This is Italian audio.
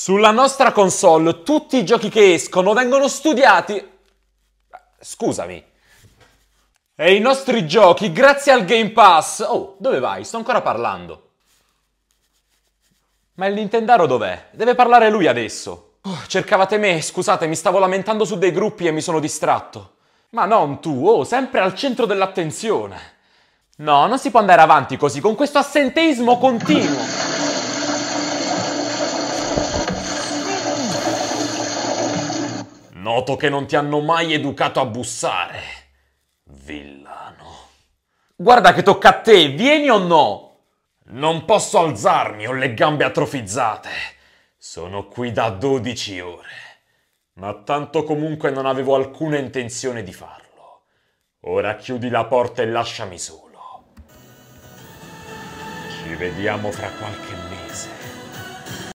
Sulla nostra console tutti i giochi che escono vengono studiati... Scusami. E i nostri giochi, grazie al Game Pass... Oh, dove vai? Sto ancora parlando. Ma il Nintendaro dov'è? Deve parlare lui adesso. Oh, cercavate me, scusate, mi stavo lamentando su dei gruppi e mi sono distratto. Ma non tu, oh, sempre al centro dell'attenzione. No, non si può andare avanti così, con questo assenteismo continuo. Noto che non ti hanno mai educato a bussare, villano. Guarda che tocca a te, vieni o no? Non posso alzarmi, ho le gambe atrofizzate. Sono qui da 12 ore, ma tanto comunque non avevo alcuna intenzione di farlo. Ora chiudi la porta e lasciami solo. Ci vediamo fra qualche mese.